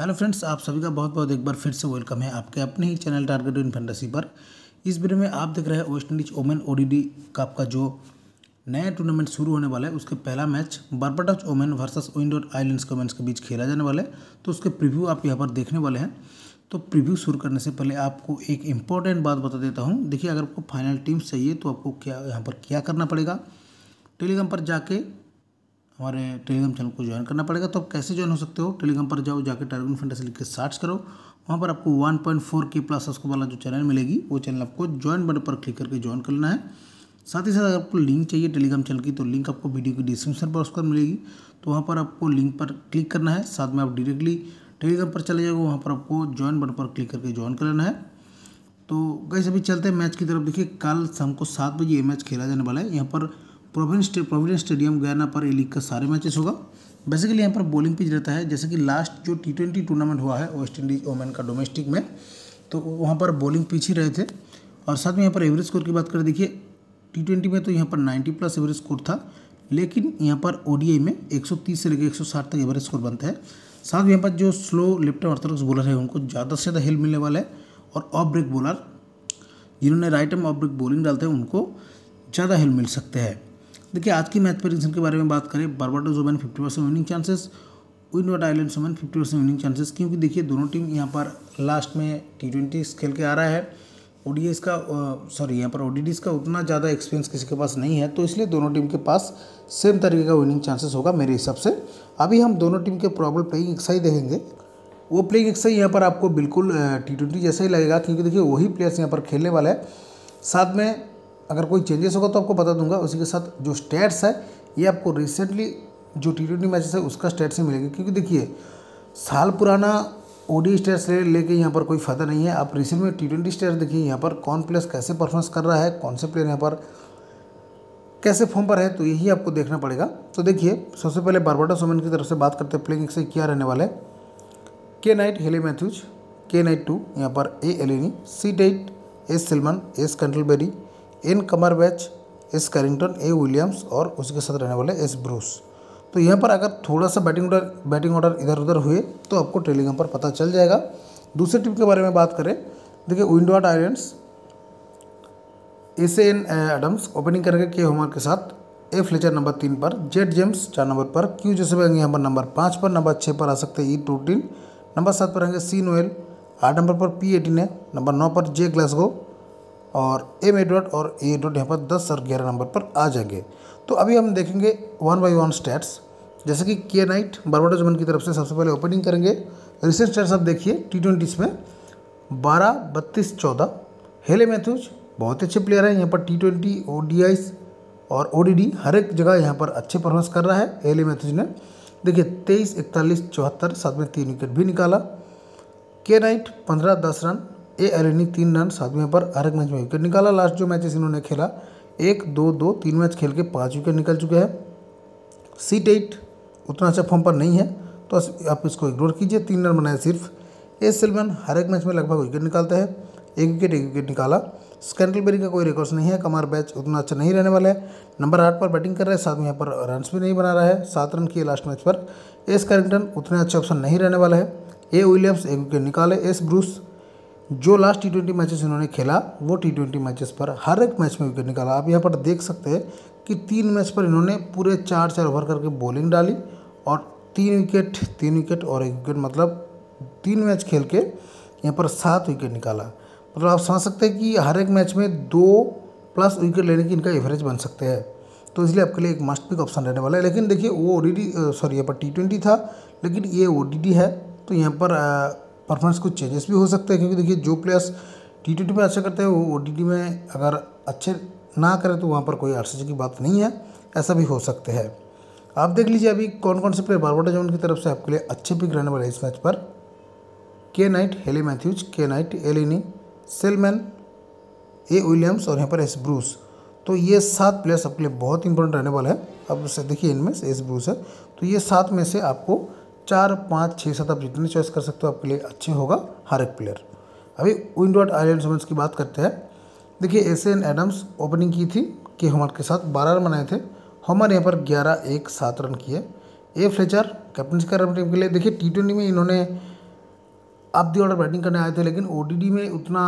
hello friends आप सभी का बहुत बहुत एक बार फिर से वेलकम है आपके अपने ही चैनल टारगेट इन फैंटेसी पर इस वीडियो में आप देख रहे हैं वेस्ट इंडीज ओमेन ओडीडी कप का जो नया टूर्नामेंट शुरू होने वाला है उसके पहला मैच बर्बाटच ओमेन वर्सेस विंड आइलैंड्स कमेंट्स के बीच खेला जाने वाला है तो उसके प्रिव्यू आप यहाँ पर देखने वाले हैं तो प्रिव्यू शुरू करने से पहले आपको एक इम्पॉर्टेंट बात बता देता हूँ देखिए अगर आपको फाइनल टीम चाहिए तो आपको क्या यहाँ पर क्या करना पड़ेगा टेलीग्राम पर जाके हमारे टेलीग्राम चैनल को ज्वाइन करना पड़ेगा तो आप कैसे ज्वाइन हो सकते हो टेलीग्राम पर जाओ जाकर फंड से लिख के सर्च करो वहाँ पर आपको 1.4 पॉइंट फोर के प्लस उसको वाला जो चैनल मिलेगी वो चैनल आपको ज्वाइन बटन पर क्लिक करके ज्वाइन करना है साथ ही साथ अगर आपको लिंक चाहिए टेलीग्राम चैनल की तो लिंक आपको वीडियो की डिस्क्रिप्शन पर उसका मिलेगी तो वहाँ पर आपको लिंक पर क्लिक करना है साथ में आप डायरेक्टली टेलीग्राम पर चले जाएगा वहाँ पर आपको ज्वाइन बटन पर क्लिक करके ज्वाइन कर लेना है तो गई अभी चलते हैं मैच की तरफ देखिए कल शाम को सात बजे ये मैच खेला जाने वाला है यहाँ पर प्रोविंस प्रोविडेंस स्टेडियम गयाना पर ए लीग का सारे मैचेस होगा बेसिकली यहाँ पर बॉलिंग पिच रहता है जैसे कि लास्ट जो टी ट्वेंटी टूर्नामेंट हुआ है वेस्ट इंडीज ओमेन का डोमेस्टिक में तो वहाँ पर बॉलिंग पिच ही रहे थे और साथ में यहाँ पर एवरेज स्कोर की बात करें देखिए टी ट्वेंटी में तो यहाँ पर नाइन्टी प्लस एवरेज स्कोर था लेकिन यहाँ पर ओ में तीस से लेकर साठ तक एवरेज स्कोर बनता है साथ में यहाँ पर जो slow left arm orthodox bowler है उनको ज़्यादा से ज़्यादा हेल्प मिलने वाला है और ऑफ ब्रेक बॉलर जिन्होंने right arm off break bowling डालते हैं उनको ज़्यादा हेल्प मिल सकते हैं देखिए आज की मैच प्रेडिक्शन के बारे में बात करें Barbados women fifty percent winning chances Windward island women fifty percent winning chances क्योंकि देखिए दोनों टीम यहाँ पर लास्ट में टी ट्वेंटी खेल के आ रहा है ओडीएस का सॉरी यहाँ पर ओडीडी का उतना ज़्यादा एक्सपीरियंस किसी के पास नहीं है तो इसलिए दोनों टीम के पास सेम तरीके का विनिंग चांसेस होगा मेरे हिसाब से अभी हम दोनों टीम के प्रॉब्लम प्लेइंग एक्साई देखेंगे वो प्लेइंग एक्साई यहाँ पर आपको बिल्कुल टी ट्वेंटी जैसा ही लगेगा क्योंकि देखिए वही प्लेयर्स यहाँ पर खेलने वाला है साथ में अगर कोई चेंजेस होगा तो आपको बता दूंगा उसी के साथ जो स्टेट्स है ये आपको रिसेंटली जो टी ट्वेंटी मैचेस है उसका स्टेट्स ही मिलेंगे क्योंकि देखिए साल पुराना ओडी स्टेट्स ले लेके यहाँ पर कोई फ़ायदा नहीं है आप रिसेंट में टी ट्वेंटी स्टेट देखिए यहाँ पर कौन प्लेयर्स कैसे परफॉर्मेंस कर रहा है कौन से प्लेयर यहाँ पर कैसे फॉर्म पर है तो यही आपको देखना पड़ेगा तो देखिए सबसे पहले बारबाडा सोमन की तरफ से बात करते हैं प्लेइंग से क्या रहने वाला है K Knight Hayley Matthews K Knight टू यहाँ पर ए एलिनी सी डेट एस सिलमन एस कंटलबेरी इन कमर बैच एस करिंगटन ए विलियम्स और उसके साथ रहने वाले एस ब्रूस तो यहाँ पर अगर थोड़ा सा बैटिंग ऑर्डर बैटिंग ऑर्डर इधर उधर हुए तो आपको ट्रेलिंग पर पता चल जाएगा दूसरे टीम के बारे में बात करें देखिए विंडो आट आयरन्स एसे एन एडम्स ओपनिंग करके के होमर के साथ ए फ्लेचर नंबर तीन पर जेड जेम्स चार नंबर पर क्यू जोसेफ रहेंगे यहाँ पर नंबर पाँच पर नंबर छः पर आ सकते हैं ई टूटीन नंबर सात पर रहेंगे सी नोएल आठ नंबर पर पी एटीन है नंबर नौ पर जे ग्लासगो और एम ए डॉट और ए डॉट यहाँ पर दस और ग्यारह नंबर पर आ जाएंगे तो अभी हम देखेंगे वन बाई वन स्टैट्स जैसे कि के नाइट बारबाडोज वन की तरफ से सबसे पहले ओपनिंग करेंगे रिसेंट स्टैट्स आप देखिए टी ट्वेंटीज़ में बारह बत्तीस चौदह हेले मैथ्यूज बहुत अच्छे प्लेयर हैं यहाँ पर T twenty O D I और ओ डी डी हर एक जगह यहाँ पर अच्छे परफॉर्मेंस कर रहा है हेले मैथ्यूज ने देखिए तेईस इकतालीस चौहत्तर साथ में तीन विकेट भी निकाला के नाइट पंद्रह दस रन ए अरेनी तीन रन सातवें पर हर एक मैच में विकेट निकाला लास्ट जो मैचेस इन्होंने खेला एक दो दो तीन मैच खेल के पाँच विकेट निकल चुके हैं सीट एट उतना अच्छा फॉर्म पर नहीं है तो आप इसको इग्नोर कीजिए तीन रन बनाए सिर्फ ए सिलमन हर एक मैच में लगभग विकेट निकालता है एक विकेट एक विकेट निकाला स्कैंडलबेरी का कोई रिकॉर्ड्स नहीं है कमार बैच उतना अच्छा नहीं रहने वाला है नंबर आठ पर बैटिंग कर रहे हैं साथ में यहाँ पर रन भी नहीं बना रहा है सात रन किए लास्ट मैच पर एस कैरिंगटन उतने अच्छे ऑप्शन नहीं रहने वाला है ए विलियम्स एक विकेट निकाले एस ब्रूस जो लास्ट टी ट्वेंटी मैचेस इन्होंने खेला वो टी ट्वेंटी मैचेस पर हर एक मैच में विकेट निकाला आप यहाँ पर देख सकते हैं कि तीन मैच पर इन्होंने पूरे चार चार ओवर करके बॉलिंग डाली और तीन विकेट तीन विकेट और एक विकेट मतलब तीन मैच खेल के यहाँ पर सात विकेट निकाला मतलब आप समझ सकते हैं कि हर एक मैच में दो प्लस विकेट लेने की इनका एवरेज बन सकते हैं तो इसलिए आपके लिए एक मस्ट पिक ऑप्शन रहने वाला है लेकिन देखिए वो ओ सॉरी यहाँ पर टी ट्वेंटी था लेकिन ये ओ है तो यहाँ पर परफॉर्मेंस कुछ चेंजेस भी हो सकते हैं क्योंकि देखिए जो प्लेयर्स टी ट्वेंटी में अच्छा करते हैं वो ओ में अगर अच्छे ना करें तो वहाँ पर कोई आर की बात नहीं है ऐसा भी हो सकते हैं आप देख लीजिए अभी कौन कौन से प्लेयर बारबोटा जोन की तरफ से आपके लिए अच्छे पिक रहने वाले इस मैच पर K Knight Hayley Matthews K Knight Alleyne Selman A Williams और यहाँ पर एस ब्रूस तो ये सात प्लेयर्स आपके लिए बहुत इंपॉर्टेंट रहने वाले हैं अब देखिए इनमें से एस ब्रूस है तो ये सात में से आपको चार पाँच छः सात आप जितने चॉइस कर सकते हो आपके लिए अच्छे होगा हर एक प्लेयर अभी विन डॉट आइलैंड की बात करते हैं देखिए एस एन एडम्स ओपनिंग की थी के हमारे के साथ बारह रन बनाए थे हमारे यहाँ पर ग्यारह एक सात रन किए ए फ्लेचर कैप्टनसी का रन टीम के लिए देखिए टी ट्वेंटी में इन्होंने आप दी ऑर्डर बैटिंग करने आए थे लेकिन ओ में उतना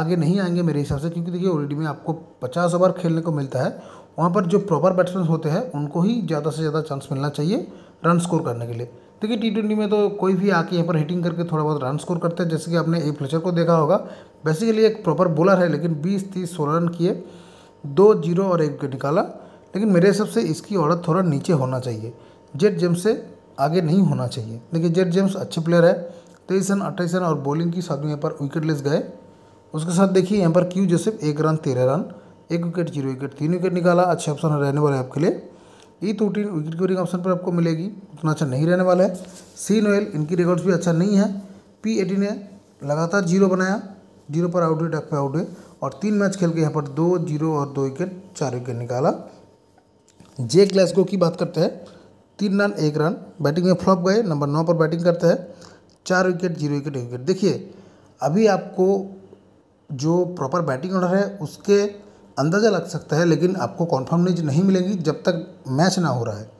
आगे नहीं आएंगे मेरे हिसाब से क्योंकि देखिए ओ में आपको पचास ओवर खेलने को मिलता है वहाँ पर जो प्रॉपर बैट्समैन होते हैं उनको ही ज़्यादा से ज़्यादा चांस मिलना चाहिए रन स्कोर करने के लिए देखिए टी ट्वेंटी में तो कोई भी आके यहाँ पर हिटिंग करके थोड़ा बहुत रन स्कोर करता है जैसे कि आपने ए फ्लचर को देखा होगा बेसिकली एक प्रॉपर बॉलर है लेकिन बीस तीस सोलह रन किए दो जीरो और एक निकाला लेकिन मेरे हिसाब से इसकी ऑर्डर थोड़ा नीचे होना चाहिए जेट जेम्स से आगे नहीं होना चाहिए देखिए जेट जेम्स अच्छे प्लेयर है तेईस रन अट्ठाईस रन और बॉलिंग की साथ में यहाँ पर विकेट लेस गए उसके साथ देखिए यहाँ पर क्यू जोसेफ एक रन तेरह रन एक विकेट जीरो विकेट तीन विकेट निकाला अच्छे ऑप्शन रहने वाले आपके लिए ई टूटीन विकेट कीपरिंग ऑप्शन पर आपको मिलेगी उतना अच्छा नहीं रहने वाला है सी नोएल इनकी रिकॉर्ड्स भी अच्छा नहीं है पी एटीन ने लगातार जीरो बनाया जीरो पर आउट हुए डक पर आउट हुए और तीन मैच खेल के यहाँ पर दो जीरो और दो विकेट चार विकेट निकाला जे को की बात करते हैं तीन रन एक रन बैटिंग में फ्लॉप गए नंबर नौ पर बैटिंग करते हैं चार विकेट जीरो विकेट एक विकेट देखिए अभी आपको जो प्रॉपर बैटिंग ऑर्डर है उसके अंदाज़ा लग सकता है लेकिन आपको कॉन्फर्म न्यूज नहीं मिलेंगी जब तक मैच ना हो रहा है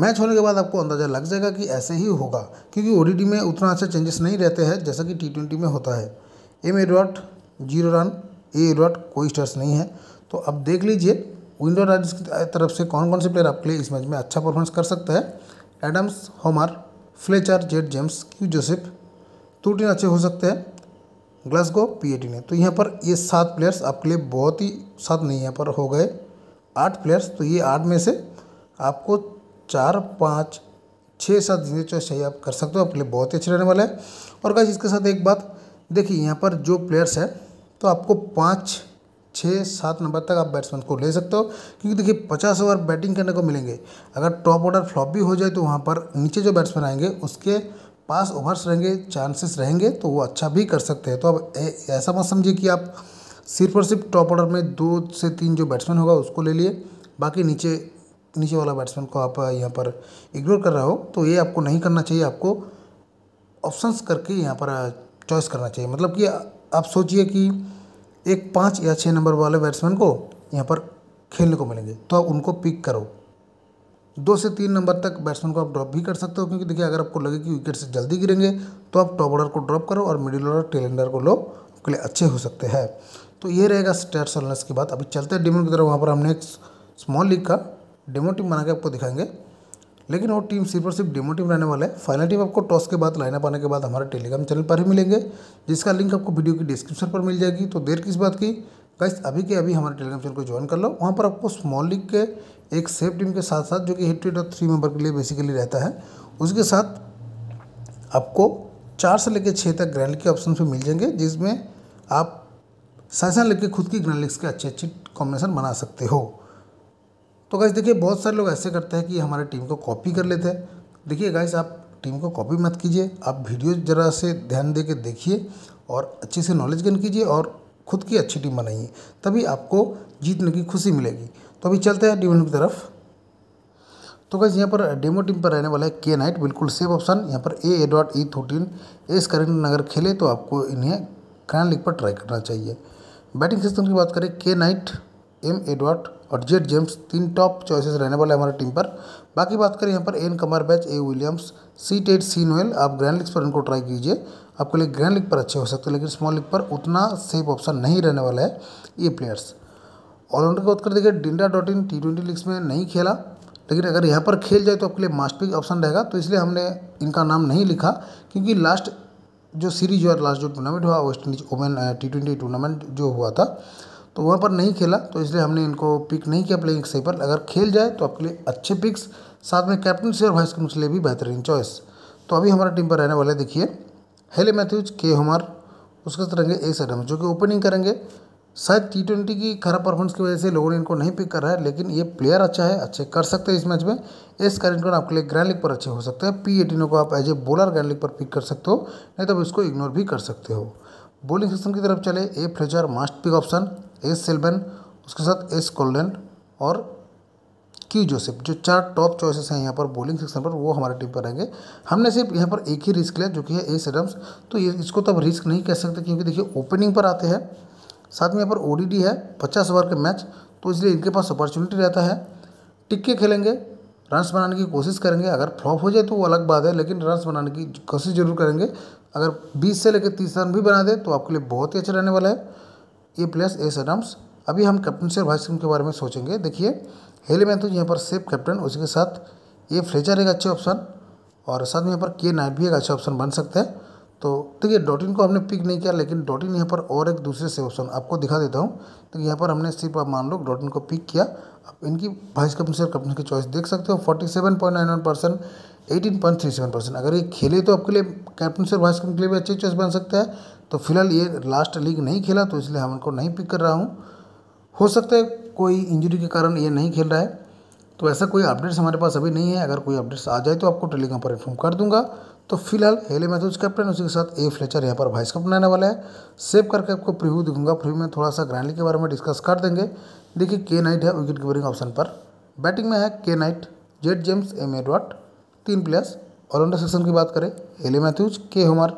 मैच होने के बाद आपको अंदाज़ा लग जाएगा कि ऐसे ही होगा क्योंकि ओ में उतना अच्छा चेंजेस नहीं रहते हैं जैसा कि टी में होता है M Edward zero run A Edward कोई स्टर्स नहीं है तो अब देख लीजिए विंडो राइडर्स की तरफ से कौन कौन से प्लेयर आपके लिए इस मैच में अच्छा परफॉर्मेंस कर सकता है Adams Homer Fletcher Z James Q Joseph two तीन अच्छे हो सकते हैं ग्लासगो पी ने तो यहाँ पर ये सात प्लेयर्स आपके लिए बहुत ही सात नहीं यहाँ पर हो गए आठ प्लेयर्स तो ये आठ में से आपको चार पाँच छः सात जितने चॉइस चाहिए आप कर सकते हो आपके लिए बहुत ही अच्छे रहने वाला है और गाइस इसके साथ एक बात देखिए यहाँ पर जो प्लेयर्स है तो आपको पाँच छः सात नंबर तक आप बैट्समैन को ले सकते हो क्योंकि देखिए पचास ओवर बैटिंग करने को मिलेंगे अगर टॉप ऑर्डर फ्लॉप भी हो जाए तो वहाँ पर नीचे जो बैट्समैन आएंगे उसके पास ओवर्स रहेंगे चांसेस रहेंगे तो वो अच्छा भी कर सकते हैं तो अब ऐसा मत समझिए कि आप सिर्फ और सिर्फ टॉप ऑर्डर में दो से तीन जो बैट्समैन होगा उसको ले लिए बाकी नीचे नीचे वाला बैट्समैन को आप यहाँ पर इग्नोर कर रहे हो तो ये आपको नहीं करना चाहिए आपको ऑप्शंस करके यहाँ पर चॉइस करना चाहिए मतलब कि आप सोचिए कि एक पाँच या छः नंबर वाले बैट्समैन को यहाँ पर खेलने को मिलेंगे तो आप उनको पिक करो दो से तीन नंबर तक बैट्समैन को आप ड्रॉप भी कर सकते हो क्योंकि देखिए अगर आपको लगे कि विकेट से जल्दी गिरेंगे तो आप टॉप ऑर्डर को ड्रॉप करो और मिडिल ऑर्डर टेल एंडर को लो के लिए अच्छे हो सकते हैं तो ये रहेगा स्टेट्स एनालिस की बात अभी चलते हैं डेमो की तरफ वहाँ पर हमने एक स्मॉल लीग का डेमो टीम बना के आपको दिखाएंगे लेकिन वो टीम सिर्फ और सिर्फ डेमो टीम रहने वाले हैं फाइनल टीम आपको टॉस के बाद लाइनअप आने के बाद हमारे टेलीग्राम चैनल पर ही मिलेंगे जिसका लिंक आपको वीडियो की डिस्क्रिप्शन पर मिल जाएगी तो देर किस बात की गाइस अभी के अभी हमारे टेलीग्राम चैनल को ज्वाइन कर लो वहाँ पर आपको स्मॉल लीग के एक सेफ टीम के साथ साथ जो कि हिट टू थ्री मेंबर के लिए बेसिकली रहता है उसके साथ आपको चार से लेकर छः तक ग्रैंड के ऑप्शन भी मिल जाएंगे जिसमें आप सेशन लेकर खुद की ग्रैंड लिग्स के अच्छे अच्छे कॉम्बिनेशन बना सकते हो तो गाइस देखिए बहुत सारे लोग ऐसे करते हैं कि हमारे टीम को कॉपी कर लेते हैं देखिए गाइस आप टीम को कॉपी मत कीजिए आप वीडियो ज़रा से ध्यान दे के देखिए और अच्छे से नॉलेज गेन कीजिए और खुद की अच्छी टीम बनाइए तभी आपको जीतने की खुशी मिलेगी तो अभी चलते हैं डेमो की तरफ तो गैस यहाँ पर डेमो टीम पर रहने वाला है के नाइट बिल्कुल सेफ ऑप्शन यहाँ पर A Dottin E thirteen S current अगर खेले तो आपको इन्हें ग्रैंड लीग पर ट्राई करना चाहिए बैटिंग सिस्टम की बात करें के नाइट एम ए डॉट और जेड जेम्स तीन टॉप चॉइसेस रहने वाले हमारे टीम पर बाकी बात करें यहाँ पर एन कमर बैच ए विलियम्स सी टेड सी नोएल आप ग्रैंड लिग्स पर इनको ट्राई कीजिए आपके लिए ग्रैंड लिग पर अच्छे हो सकते हैं लेकिन स्मॉल लिग पर उतना सेफ ऑप्शन नहीं रहने वाला है ये प्लेयर्स ऑलराउंडर की बात कर देखिए डिंडा डॉट इन टी ट्वेंटी लीग्स में नहीं खेला लेकिन अगर यहाँ पर खेल जाए तो आपके लिए मास्टपिक ऑप्शन रहेगा तो इसलिए हमने इनका नाम नहीं लिखा क्योंकि लास्ट जो सीरीज हुआ लास्ट जो टूर्नामेंट हुआ West Indies women T twenty tournament जो हुआ था तो वहाँ पर नहीं खेला तो इसलिए हमने इनको पिक नहीं किया प्लेइंग सही पर अगर खेल जाए तो आपके लिए अच्छे पिक्स साथ में कैप्टनसी और वाइस कैप्टन के लिए भी बेहतरीन चॉइस तो अभी हमारा टीम पर रहने वाले देखिए हेले मैथ्यूज के हमार उसके तरंगे ए एडम जो कि ओपनिंग करेंगे शायद टी ट्वेंटी की खराब परफॉर्मेंस की वजह से लोगों ने इनको नहीं पिक करा है लेकिन ये प्लेयर अच्छा है अच्छे कर सकते हैं इस मैच में एस करिंटन आपके लिए ग्रैंड लीग पर अच्छे हो सकते हैं पी एटीनों को आप as a bowler grand league पर पिक कर सकते हो नहीं तो आप इसको इग्नोर भी कर सकते हो बॉलिंग सिस्टम की तरफ चले A Fraser must pick option S Silvan उसके साथ एस कोल्डन और क्यू जोसेफ जो चार टॉप चॉइसेस हैं यहाँ पर बॉलिंग सेक्शन पर वो हमारे टीम पर रहेंगे हमने सिर्फ यहाँ पर एक ही रिस्क लिया जो कि है एस एडम्स तो ये इसको तो रिस्क नहीं कह सकते क्योंकि देखिए ओपनिंग पर आते हैं साथ में यहाँ पर ओ है पचास ओवर के मैच तो इसलिए इनके पास अपॉर्चुनिटी रहता है टिक्के खेलेंगे रन्स बनाने की कोशिश करेंगे अगर फ्लॉप हो जाए तो वो अलग बात है लेकिन रन्स बनाने की कोशिश जरूर करेंगे अगर 20 से लेकर 30 रन भी बना दे तो आपके लिए बहुत ही अच्छा रहने वाला है ए प्लस एस एडम्स अभी हम कैप्टन से वाइस कैप्टन के बारे में सोचेंगे देखिए हेली तो यहाँ पर सेफ कैप्टन उसी के साथ ए फ्लेचर एक अच्छे ऑप्शन और साथ में यहाँ पर के नाइट भी एक अच्छा ऑप्शन बन सकता है तो देखिए डॉटिन को हमने पिक नहीं किया लेकिन डॉटिन यहाँ पर और एक दूसरे से ऑप्शन आपको दिखा देता हूँ तो यहाँ पर हमने सिर्फ आप मान लो डॉटिन को पिक किया अब इनकी वाइस कैप्टन से कैप्टन की चॉइस देख सकते हो forty seven point nine one percent 18.37 percent अगर ये खेले तो आपके लिए कैप्टन से वाइस कैप्टन के लिए भी अच्छी चॉइस बन सकता है तो फिलहाल ये लास्ट लीग नहीं खेला तो इसलिए हम उनको नहीं पिक कर रहा हूँ हो सकता है कोई इंजरी के कारण ये नहीं खेल रहा है तो ऐसा कोई अपडेट्स हमारे पास अभी नहीं है अगर कोई अपडेट्स आ जाए तो आपको टेलीग्राम पर इन्फॉर्म कर दूंगा तो फिलहाल हेले मैथ्यूज कैप्टन तो उसी के साथ ए फ्लेचर यहाँ पर वाइस कैप्टन आने वाला है सेव करके आपको प्रिव्यू दिखूंगा प्रीव्यू में थोड़ा सा ग्रैंडली के बारे में डिस्कस कर देंगे देखिए के नाइट है विकेट कीपरिंग ऑप्शन पर बैटिंग में है K Knight Z James M Edward तीन प्लेयर्स ऑलराउंडर सेक्शन की बात करें हेले मैथ्यूज के हमार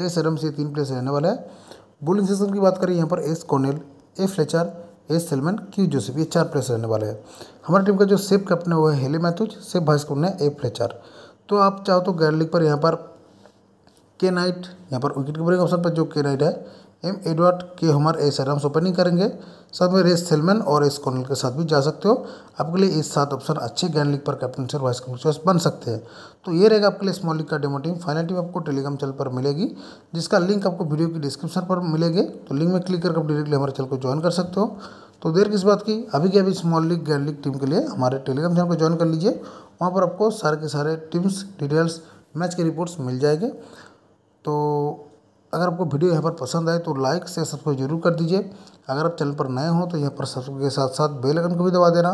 ए सरम से तीन प्लेयर्स रहने वाला है बोलिंग सेक्शन की बात करें यहाँ पर S Cornell A Fletcher S Selman Q Joseph ये चार प्लेयर्स रहने वाले हैं हमारी टीम का जो सेफ कैप्टन है वो है हेले मैथ्यूज सेफ वाइस कैप्टन है ए फ्लेचर तो आप चाहो तो गैर लीग पर यहाँ पर के नाइट यहाँ पर विकेट कीपरिंग ऑप्शन पर जो के नाइट है एम एडवर्ड के हमर ए सरम्स ओपनिंग करेंगे साथ में रेस सेलमैन और एस कॉर्नल के साथ भी जा सकते हो आपके लिए इस सात ऑप्शन अच्छे गैन लीग पर कैप्टन और वाइस कैप्टन बन सकते हैं तो ये रहेगा आपके लिए स्मॉल लीग का डेमो टीम फाइनल टीम आपको टेलीग्राम चैनल पर मिलेगी जिसका लिंक आपको वीडियो की डिस्क्रिप्शन पर मिलेगी तो लिंक में क्लिक करके आप डायरेक्टली हमारे चैनल को ज्वाइन कर सकते हो तो देर किस बात की अभी की अभी स्मॉल लीग गैन लीग टीम के लिए हमारे टेलीग्राम चैनल को ज्वाइन कर लीजिए वहाँ पर आपको सारे के सारे टीम्स डिटेल्स मैच के रिपोर्ट्स मिल जाएंगे तो अगर आपको वीडियो यहाँ पर पसंद आए तो लाइक से सब्सक्राइब जरूर कर दीजिए अगर आप चैनल पर नए हों तो यहाँ पर सब्सक्राइब के साथ साथ बेल आइकन को भी दबा देना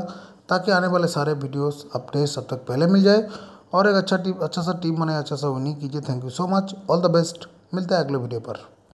ताकि आने वाले सारे वीडियोस अपने सब तक पहले मिल जाए और एक अच्छा टीम अच्छा सा टीम बने अच्छा सा विनिंग कीजिए thank you so much all the best मिलता है अगले वीडियो पर